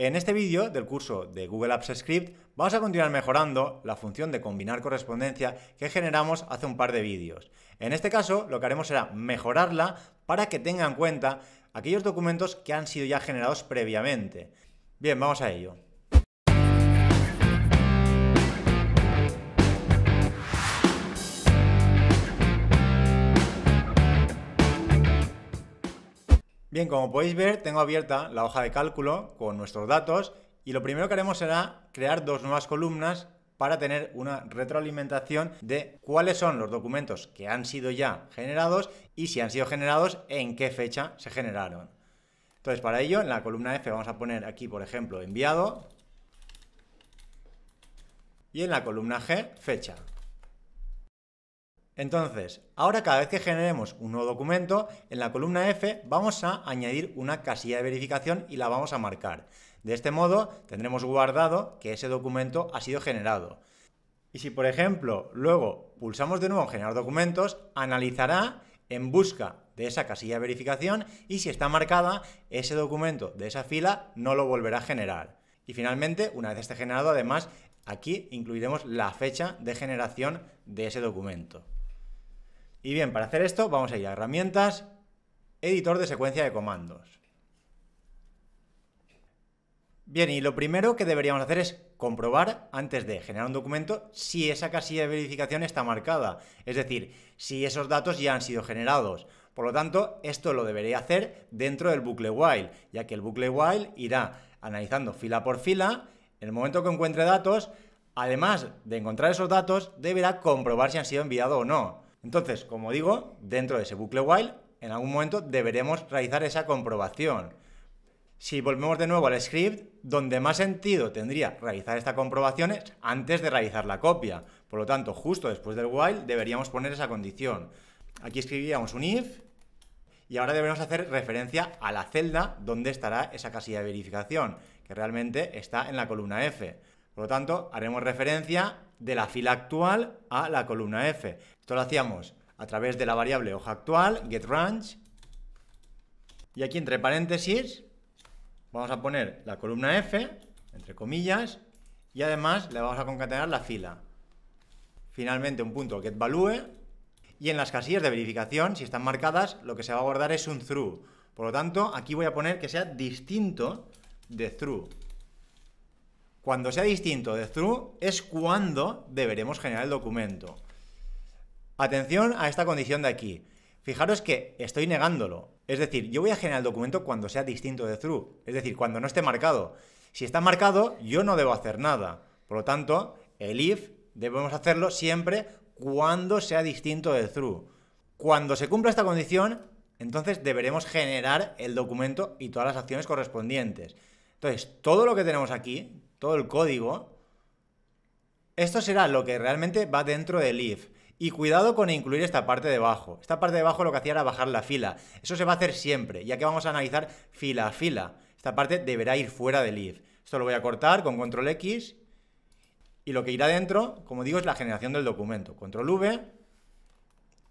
En este vídeo del curso de Google Apps Script vamos a continuar mejorando la función de combinar correspondencia que generamos hace un par de vídeos. En este caso lo que haremos será mejorarla para que tenga en cuenta aquellos documentos que han sido ya generados previamente. Bien, vamos a ello. Bien, como podéis ver, tengo abierta la hoja de cálculo con nuestros datos y lo primero que haremos será crear dos nuevas columnas para tener una retroalimentación de cuáles son los documentos que han sido ya generados y si han sido generados, en qué fecha se generaron. Entonces, para ello, en la columna F vamos a poner aquí, por ejemplo, enviado y en la columna G, fecha. Entonces, ahora cada vez que generemos un nuevo documento, en la columna F vamos a añadir una casilla de verificación y la vamos a marcar. De este modo tendremos guardado que ese documento ha sido generado. Y si por ejemplo luego pulsamos de nuevo en generar documentos, analizará en busca de esa casilla de verificación y si está marcada, ese documento de esa fila no lo volverá a generar. Y finalmente, una vez esté generado, además, aquí incluiremos la fecha de generación de ese documento. Y bien, para hacer esto vamos a ir a herramientas, editor de secuencia de comandos. Bien, y lo primero que deberíamos hacer es comprobar antes de generar un documento si esa casilla de verificación está marcada, es decir, si esos datos ya han sido generados. Por lo tanto, esto lo debería hacer dentro del bucle while, ya que el bucle while irá analizando fila por fila, en el momento que encuentre datos, además de encontrar esos datos, deberá comprobar si han sido enviados o no. Entonces, como digo, dentro de ese bucle while, en algún momento deberemos realizar esa comprobación. Si volvemos de nuevo al script, donde más sentido tendría realizar esta comprobación es antes de realizar la copia. Por lo tanto, justo después del while deberíamos poner esa condición. Aquí escribíamos un if y ahora debemos hacer referencia a la celda donde estará esa casilla de verificación, que realmente está en la columna F. Por lo tanto, haremos referencia de la fila actual a la columna F. Esto lo hacíamos a través de la variable hoja actual, getRange, y aquí entre paréntesis vamos a poner la columna F, entre comillas, y además le vamos a concatenar la fila. Finalmente un punto getValue, y en las casillas de verificación, si están marcadas, lo que se va a guardar es un true. Por lo tanto, aquí voy a poner que sea distinto de true. Cuando sea distinto de true es cuando deberemos generar el documento. Atención a esta condición de aquí. Fijaros que estoy negándolo. Es decir, yo voy a generar el documento cuando sea distinto de true. Es decir, cuando no esté marcado. Si está marcado, yo no debo hacer nada. Por lo tanto, el if debemos hacerlo siempre cuando sea distinto de true. Cuando se cumpla esta condición, entonces deberemos generar el documento y todas las acciones correspondientes. Entonces, todo lo que tenemos aquí, todo el código, esto será lo que realmente va dentro del if. Y cuidado con incluir esta parte de abajo. Esta parte de abajo lo que hacía era bajar la fila. Eso se va a hacer siempre, ya que vamos a analizar fila a fila. Esta parte deberá ir fuera del if. Esto lo voy a cortar con control X. Y lo que irá dentro, como digo, es la generación del documento. Control V.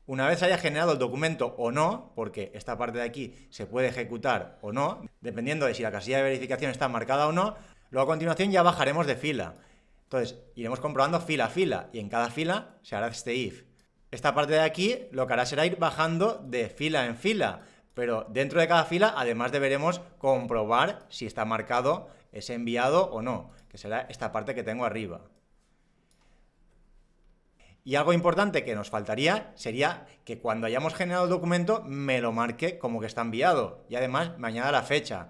Una vez haya generado el documento o no, porque esta parte de aquí se puede ejecutar o no, dependiendo de si la casilla de verificación está marcada o no, Luego a continuación ya bajaremos de fila. Entonces, iremos comprobando fila a fila y en cada fila se hará este if. Esta parte de aquí lo que hará será ir bajando de fila en fila, pero dentro de cada fila además deberemos comprobar si está marcado ese enviado o no, que será esta parte que tengo arriba. Y algo importante que nos faltaría sería que cuando hayamos generado el documento me lo marque como que está enviado y además me añada la fecha.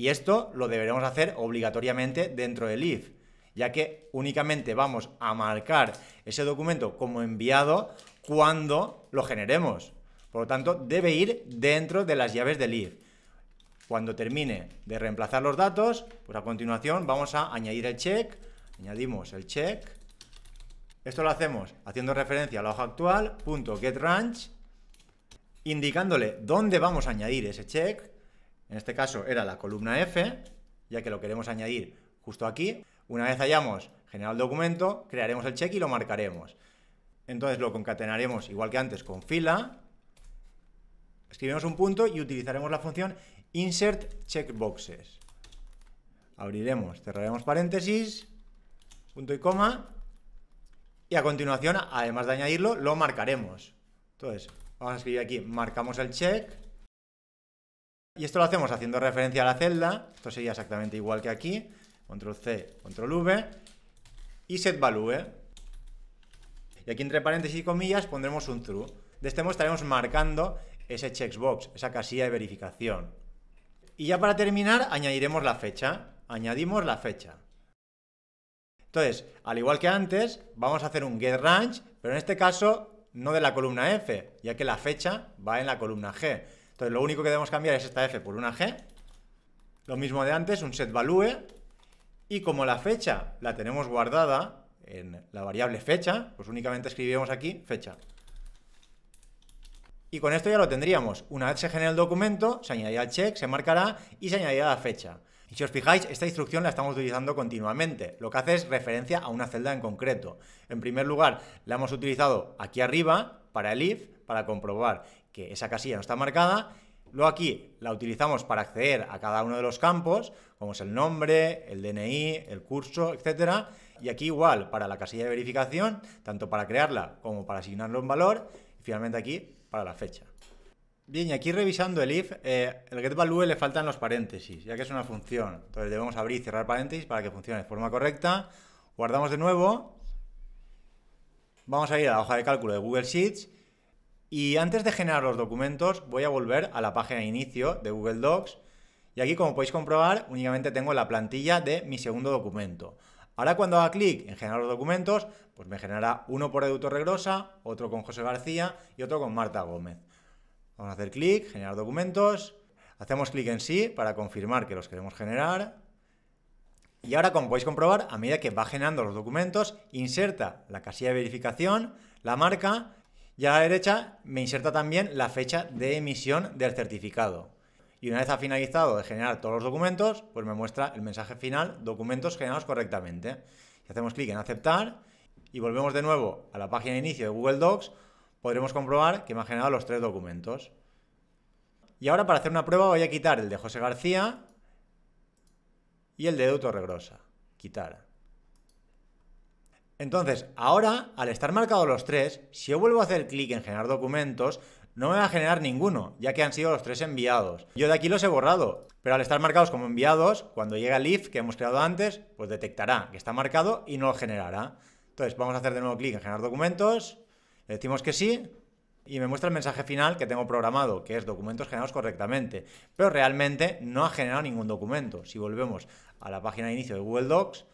Y esto lo deberemos hacer obligatoriamente dentro del if, ya que únicamente vamos a marcar ese documento como enviado cuando lo generemos. Por lo tanto, debe ir dentro de las llaves del if. Cuando termine de reemplazar los datos, pues a continuación vamos a añadir el check, añadimos el check. Esto lo hacemos haciendo referencia a la hoja actual, punto indicándole dónde vamos a añadir ese check en este caso era la columna F, ya que lo queremos añadir justo aquí. Una vez hayamos generado el documento, crearemos el check y lo marcaremos. Entonces lo concatenaremos igual que antes con fila, escribimos un punto y utilizaremos la función insert checkboxes. Abriremos, cerraremos paréntesis, punto y coma, y a continuación, además de añadirlo, lo marcaremos. Entonces, vamos a escribir aquí, marcamos el check, y esto lo hacemos haciendo referencia a la celda. Esto sería exactamente igual que aquí. Control C, Control V. Y set value Y aquí entre paréntesis y comillas pondremos un true. De este modo estaremos marcando ese checkbox, esa casilla de verificación. Y ya para terminar añadiremos la fecha. Añadimos la fecha. Entonces, al igual que antes, vamos a hacer un get range pero en este caso no de la columna F, ya que la fecha va en la columna G. Entonces lo único que debemos cambiar es esta f por una g. Lo mismo de antes, un set value. Y como la fecha la tenemos guardada en la variable fecha, pues únicamente escribimos aquí fecha. Y con esto ya lo tendríamos. Una vez se genere el documento, se añadirá check, se marcará y se añadirá la fecha. Y si os fijáis, esta instrucción la estamos utilizando continuamente. Lo que hace es referencia a una celda en concreto. En primer lugar, la hemos utilizado aquí arriba para el if, para comprobar que esa casilla no está marcada. Luego aquí la utilizamos para acceder a cada uno de los campos, como es el nombre, el DNI, el curso, etc. Y aquí igual para la casilla de verificación, tanto para crearla como para asignarle un valor. Y finalmente aquí para la fecha. Bien, y aquí revisando el if, eh, el getValue le faltan los paréntesis, ya que es una función. Entonces debemos abrir y cerrar paréntesis para que funcione de forma correcta. Guardamos de nuevo. Vamos a ir a la hoja de cálculo de Google Sheets y antes de generar los documentos, voy a volver a la página de inicio de Google Docs. Y aquí, como podéis comprobar, únicamente tengo la plantilla de mi segundo documento. Ahora cuando haga clic en generar los documentos, pues me generará uno por Eduto Regrosa, otro con José García y otro con Marta Gómez. Vamos a hacer clic, generar documentos, hacemos clic en sí para confirmar que los queremos generar. Y ahora, como podéis comprobar, a medida que va generando los documentos, inserta la casilla de verificación, la marca y a la derecha me inserta también la fecha de emisión del certificado. Y una vez ha finalizado de generar todos los documentos, pues me muestra el mensaje final, documentos generados correctamente. Si hacemos clic en aceptar y volvemos de nuevo a la página de inicio de Google Docs, podremos comprobar que me ha generado los tres documentos. Y ahora para hacer una prueba voy a quitar el de José García y el de Eduardo Regrosa. Quitar. Entonces, ahora, al estar marcados los tres, si yo vuelvo a hacer clic en generar documentos, no me va a generar ninguno, ya que han sido los tres enviados. Yo de aquí los he borrado, pero al estar marcados como enviados, cuando llega el if que hemos creado antes, pues detectará que está marcado y no lo generará. Entonces, vamos a hacer de nuevo clic en generar documentos, le decimos que sí, y me muestra el mensaje final que tengo programado, que es documentos generados correctamente, pero realmente no ha generado ningún documento. Si volvemos a la página de inicio de Google Docs,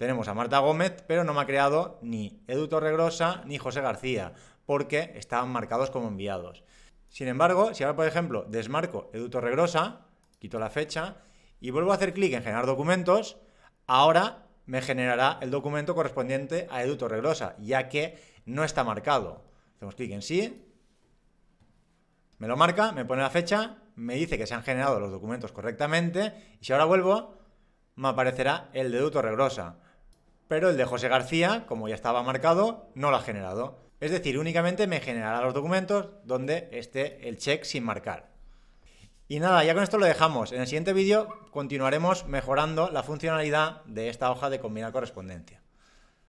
tenemos a Marta Gómez, pero no me ha creado ni Edu Regrosa ni José García, porque estaban marcados como enviados. Sin embargo, si ahora, por ejemplo, desmarco Edu Regrosa, quito la fecha y vuelvo a hacer clic en Generar documentos, ahora me generará el documento correspondiente a Edu Regrosa, ya que no está marcado. Hacemos clic en Sí, me lo marca, me pone la fecha, me dice que se han generado los documentos correctamente y si ahora vuelvo, me aparecerá el de Edu Regrosa pero el de José García, como ya estaba marcado, no lo ha generado. Es decir, únicamente me generará los documentos donde esté el check sin marcar. Y nada, ya con esto lo dejamos. En el siguiente vídeo continuaremos mejorando la funcionalidad de esta hoja de combinar correspondencia.